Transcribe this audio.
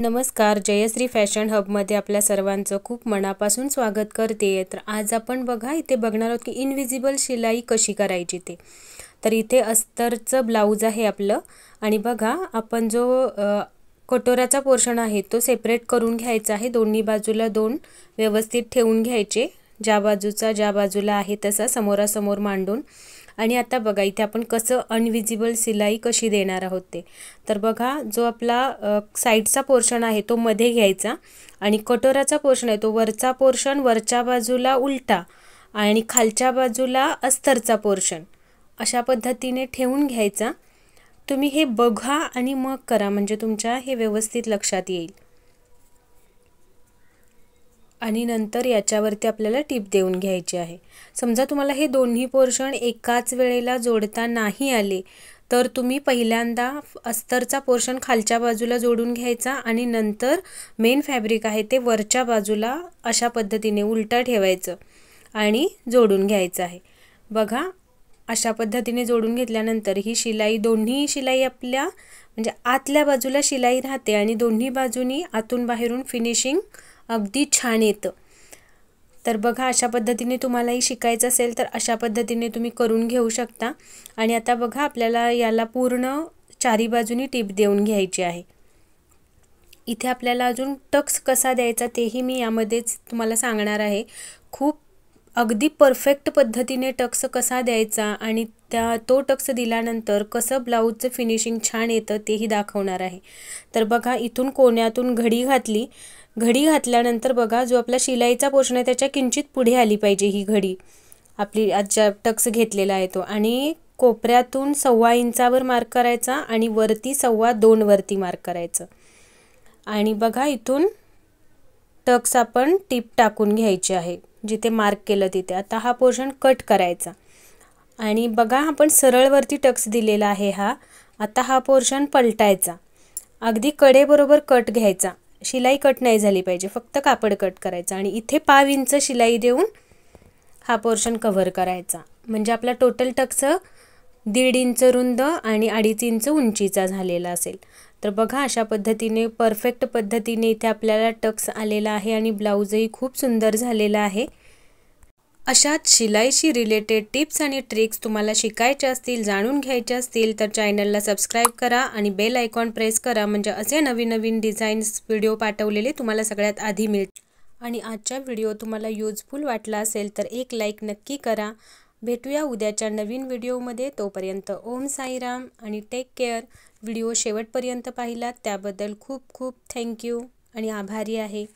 नमस्कार जयश्री फॅशन हबमध्ये आपल्या सर्वांचं खूप मनापासून स्वागत करते तर आज आपण बघा इथे बघणार आहोत की इनविजिबल शिलाई कशी करायची ते तर इथे अस्तरचं ब्लाऊज आहे आपलं आणि बघा आपण जो कटोऱ्याचा पोर्शन आहे तो सेपरेट करून घ्यायचा आहे दोन्ही बाजूला दोन व्यवस्थित ठेवून घ्यायचे ज्या बाजूचा ज्या बाजूला आहे तसा समोरासमोर मांडून आणि आता बघा इथे आपण कसं अनविजिबल सिलाई कशी देणार आहोत ते तर बघा जो आपला साईडचा पोर्शन आहे तो मध्ये घ्यायचा आणि कटोराचा पोर्शन आहे तो वरचा पोर्शन वरच्या बाजूला उलटा आणि खालच्या बाजूला अस्तरचा पोर्शन अशा पद्धतीने ठेवून घ्यायचा तुम्ही हे बघा आणि मग करा म्हणजे तुमच्या हे व्यवस्थित लक्षात येईल आणि नंतर याच्यावरती आपल्याला टिप देऊन घ्यायची आहे समजा तुम्हाला हे दोन्ही पोर्शन एकाच वेळेला जोडता नाही आले तर तुम्ही पहिल्यांदा अस्तरचा पोर्शन खालच्या बाजूला जोडून घ्यायचा आणि नंतर मेन फॅब्रिक आहे ते वरच्या बाजूला अशा पद्धतीने उलटा ठेवायचं आणि जोडून घ्यायचं आहे बघा अशा पद्धतीने जोडून घेतल्यानंतर ही शिलाई दोन्ही शिलाई आपल्या म्हणजे आतल्या बाजूला शिलाई राहते आणि दोन्ही बाजूनी आतून बाहेरून फिनिशिंग अगदी छान येतं तर बघा अशा पद्धतीने तुम्हालाही शिकायचं असेल तर अशा पद्धतीने तुम्ही करून घेऊ शकता आणि आता बघा आपल्याला याला पूर्ण चारी बाजूनी टीप देऊन घ्यायची आहे इथे आपल्याला अजून टक्स कसा द्यायचा तेही मी यामध्येच तुम्हाला सांगणार आहे खूप अगदी परफेक्ट पद्धतीने टक्स कसा द्यायचा आणि त्या तो टक्स दिल्यानंतर कसं ब्लाऊजचं फिनिशिंग छान येतं तेही दाखवणार आहे तर बघा इथून कोण्यातून घडी घातली घडी घातल्यानंतर बघा जो आपला शिलाईचा पोषण आहे त्याच्या किंचित पुढे आली पाहिजे ही घडी आपली आजच्या टक्स घेतलेला आहे तो आणि कोपऱ्यातून सव्वा इंचावर मार्क करायचा आणि वरती सव्वा दोनवरती मार्क करायचं आणि बघा इथून टक्स आपण टीप टाकून घ्यायची आहे जिथे मार्क केलं तिथे आता हा पोर्शन कट करायचा आणि बघा आपण सरळवरती टक्स दिलेला आहे हा आता हा पोर्शन पलटायचा अगदी कडेबरोबर कट घ्यायचा शिलाई कट नाही झाली पाहिजे फक्त कापड कट करायचा आणि इथे पाव इंच शिलाई देऊन हा पोर्शन कव्हर करायचा म्हणजे आपला टोटल टक्स दीड इंच रुंद आणि अडीच इंच उंचीचा झालेला असेल तर बघा अशा पद्धतीने परफेक्ट पद्धतीने इथे आपल्याला टक्स आलेला आहे आणि ब्लाऊजही खूप सुंदर झालेला आहे अशाच शिलाईशी रिलेटेड टिप्स आणि ट्रिक्स तुम्हाला शिकायच्या असतील जाणून घ्यायचे असतील तर चॅनलला सबस्क्राईब करा आणि बेल आयकॉन प्रेस करा म्हणजे असे नवीन नवीन डिझाईन्स व्हिडिओ पाठवलेले तुम्हाला सगळ्यात आधी मिळतील आणि आजचा व्हिडिओ तुम्हाला युजफुल वाटला असेल तर एक लाईक नक्की करा भेटूया उद्याच्या नवीन व्हिडिओमध्ये तोपर्यंत ओम साईराम आणि टेक केअर व्हिडिओ शेवटपर्यंत पाहिलात त्याबद्दल खूप खूप थँक्यू आणि आभारी आहे